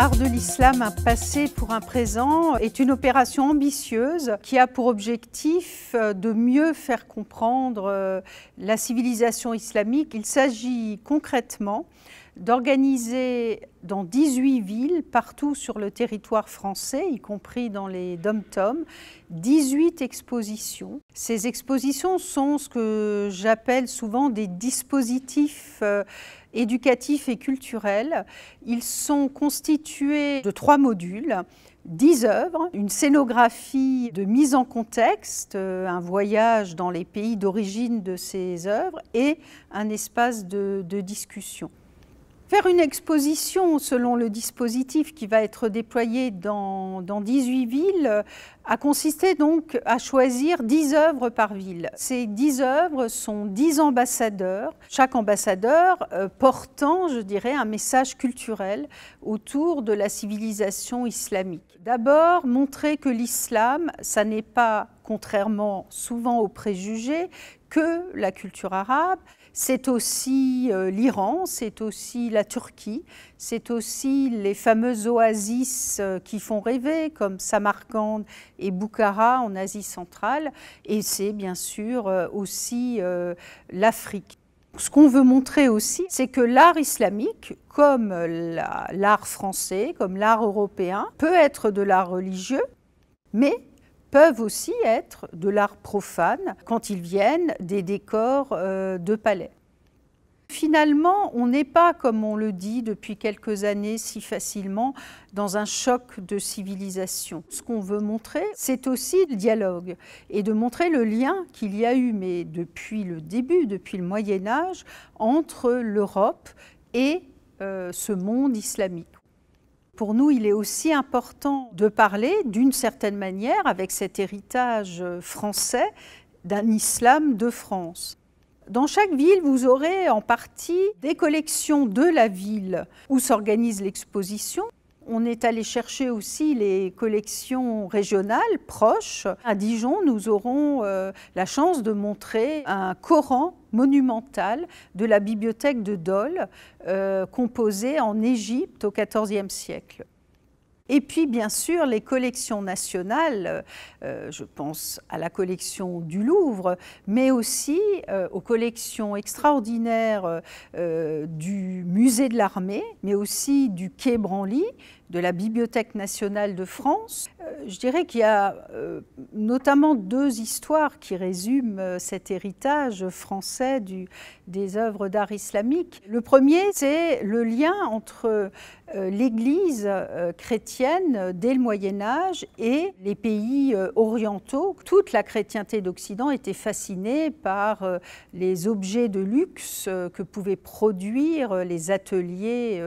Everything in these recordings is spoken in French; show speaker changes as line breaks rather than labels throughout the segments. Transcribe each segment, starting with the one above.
Art de l'islam, un passé pour un présent est une opération ambitieuse qui a pour objectif euh, de mieux faire comprendre euh, la civilisation islamique. Il s'agit concrètement d'organiser dans 18 villes, partout sur le territoire français, y compris dans les dom-toms, 18 expositions. Ces expositions sont ce que j'appelle souvent des dispositifs euh, éducatifs et culturels. Ils sont constitués de trois modules. 10 œuvres, une scénographie de mise en contexte, euh, un voyage dans les pays d'origine de ces œuvres et un espace de discussion. Faire une exposition selon le dispositif qui va être déployé dans, 18 villes a consisté donc à choisir 10 œuvres par ville. Ces 10 œuvres sont 10 ambassadeurs, chaque ambassadeur euh, portant, je dirais, un message culturel autour de la civilisation islamique. D'abord, montrer que l'islam, ça n'est pas contrairement souvent aux préjugés, que la culture arabe, c'est aussi euh, l'Iran, c'est aussi la Turquie, c'est aussi les fameuses oasis euh, qui font rêver, comme Samarcande et Boukhara en Asie centrale, et c'est bien sûr euh, aussi l'Afrique. Ce qu'on veut montrer aussi, c'est que l'art islamique, comme l'art français, comme l'art européen, peut être de l'art religieux, mais peuvent aussi être de l'art profane quand ils viennent des décors euh, de palais. Finalement, on n'est pas, comme on le dit depuis quelques années si facilement, dans un choc de civilisation. Ce qu'on veut montrer, c'est aussi le dialogue et de montrer le lien qu'il y a eu, mais depuis le début, depuis le Moyen Âge, entre l'Europe et euh, ce monde islamique. Pour nous, il est aussi important de parler d'une certaine manière avec cet héritage français d'un islam de France. Dans chaque ville, vous aurez en partie des collections de la ville où s'organise l'exposition on est allé chercher aussi les collections régionales proches. À Dijon, nous aurons euh, la chance de montrer un Coran monumental de la bibliothèque de Dole, euh, composé en Égypte au XIVe siècle. Et puis, bien sûr, les collections nationales, euh, euh, je pense à la collection du Louvre, mais aussi euh, aux collections extraordinaires du musée de l'armée, mais aussi du Quai Branly, de la Bibliothèque nationale de France, je dirais qu'il y a euh, notamment deux histoires qui résument euh, cet héritage français des œuvres d'art islamique. Le premier, c'est le lien entre euh, l'Église chrétienne dès le Moyen Âge et les pays orientaux. Toute la chrétienté d'Occident était fascinée par les objets de luxe que pouvaient produire les ateliers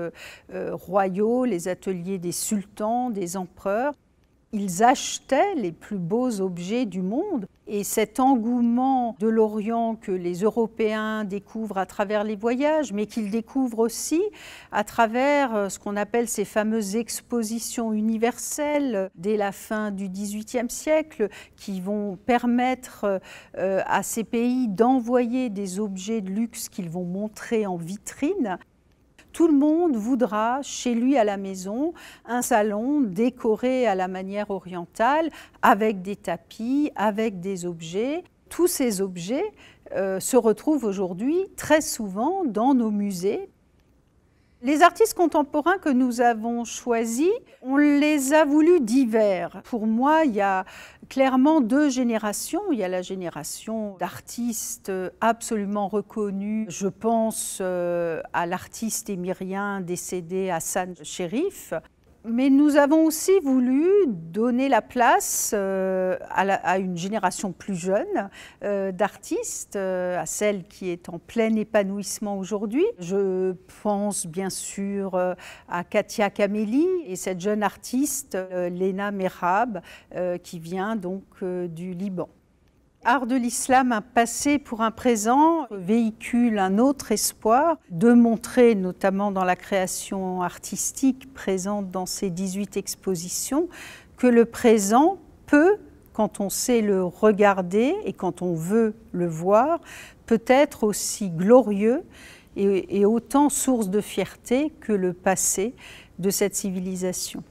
royaux, les ateliers des sultans, des empereurs ils achetaient les plus beaux objets du monde. Et cet engouement de l'Orient que les Européens découvrent à travers les voyages, mais qu'ils découvrent aussi à travers euh, ce qu'on appelle ces fameuses expositions universelles dès la fin du XVIIIe siècle, qui vont permettre euh, à ces pays d'envoyer des objets de luxe qu'ils vont montrer en vitrine tout le monde voudra chez lui à la maison un salon décoré à la manière orientale avec des tapis, avec des objets. Tous ces objets euh, se retrouvent aujourd'hui très souvent dans nos musées. Les artistes contemporains que nous avons choisis, on les a voulus divers. Pour moi, il y a clairement deux générations. Il y a la génération d'artistes absolument reconnus. Je pense euh, à l'artiste émirien décédé Hassan Sherif, mais nous avons aussi voulu donner la place euh, à, une génération plus jeune euh, d'artistes, euh, à celle qui est en plein épanouissement aujourd'hui. Je pense bien sûr à Katia Kameli et cette jeune artiste, Lena Merhab, qui vient donc du Liban. Art de l'islam, un passé pour un présent, véhicule un autre espoir de montrer, notamment dans la création artistique présente dans ces 18 expositions, que le présent peut, quand on sait le regarder et quand on veut le voir, peut être aussi glorieux et, et autant source de fierté que le passé de cette civilisation.